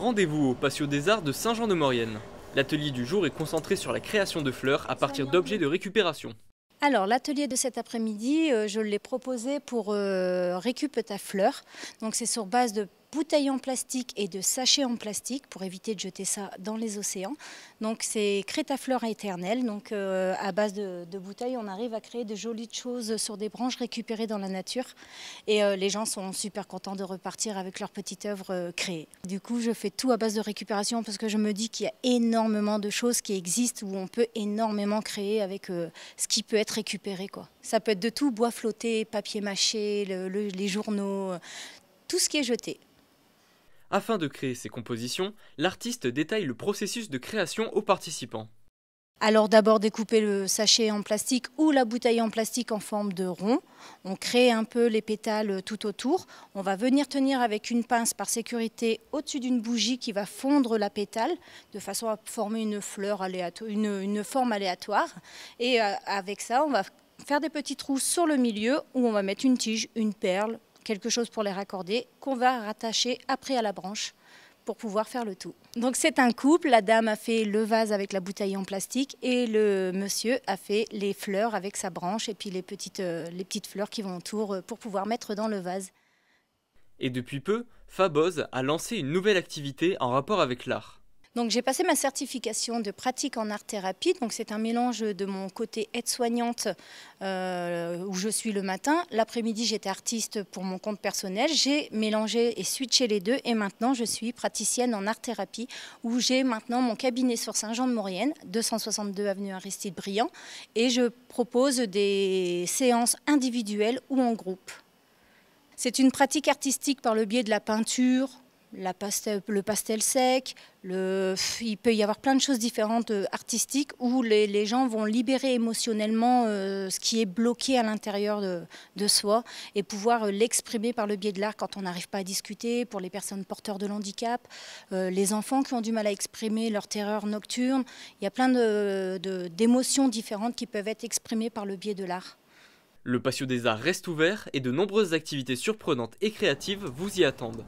Rendez-vous au Patio des Arts de Saint-Jean-de-Maurienne. L'atelier du jour est concentré sur la création de fleurs à partir d'objets de récupération. Alors l'atelier de cet après-midi, euh, je l'ai proposé pour euh, ta fleur. Donc c'est sur base de bouteilles en plastique et de sachets en plastique pour éviter de jeter ça dans les océans. Donc c'est crête à fleurs éternelle. Donc euh, à base de, bouteilles, on arrive à créer de jolies choses sur des branches récupérées dans la nature. Et euh, les gens sont super contents de repartir avec leur petite œuvre euh, créée. Du coup, je fais tout à base de récupération parce que je me dis qu'il y a énormément de choses qui existent où on peut énormément créer avec ce qui peut être récupéré. Quoi. Ça peut être de tout, bois flotté, papier mâché, les journaux, tout ce qui est jeté. Afin de créer ces compositions, l'artiste détaille le processus de création aux participants. Alors d'abord découper le sachet en plastique ou la bouteille en plastique en forme de rond. On crée un peu les pétales tout autour. On va venir tenir avec une pince par sécurité au-dessus d'une bougie qui va fondre la pétale de façon à former une fleur aléatoire, une, une forme aléatoire. Et euh, avec ça, on va faire des petits trous sur le milieu où on va mettre une tige, une perle quelque chose pour les raccorder, qu'on va rattacher après à la branche pour pouvoir faire le tout. Donc c'est un couple, la dame a fait le vase avec la bouteille en plastique et le monsieur a fait les fleurs avec sa branche et puis les petites, euh, les petites fleurs qui vont autour euh, pour pouvoir mettre dans le vase. Et depuis peu, Faboz a lancé une nouvelle activité en rapport avec l'art. Donc j'ai passé ma certification de pratique en art-thérapie, donc c'est un mélange de mon côté aide-soignante euh, où je suis le matin, l'après-midi j'étais artiste pour mon compte personnel, j'ai mélangé et switché les deux et maintenant je suis praticienne en art-thérapie où j'ai maintenant mon cabinet sur Saint-Jean-de-Maurienne, 262 avenue Aristide Briand et je propose des séances individuelles ou en groupe. C'est une pratique artistique par le biais de la peinture, le pastel sec, il peut y avoir plein de choses différentes euh, artistiques où les, gens vont libérer émotionnellement euh, ce qui est bloqué à l'intérieur de, soi et pouvoir euh, l'exprimer par le biais de l'art quand on n'arrive pas à discuter, pour les personnes porteurs de handicap, les enfants qui ont du mal à exprimer leur terreur nocturne. Il y a plein d'émotions différentes qui peuvent être exprimées par le biais de l'art. Le patio des arts reste ouvert et de nombreuses activités surprenantes et créatives vous y attendent.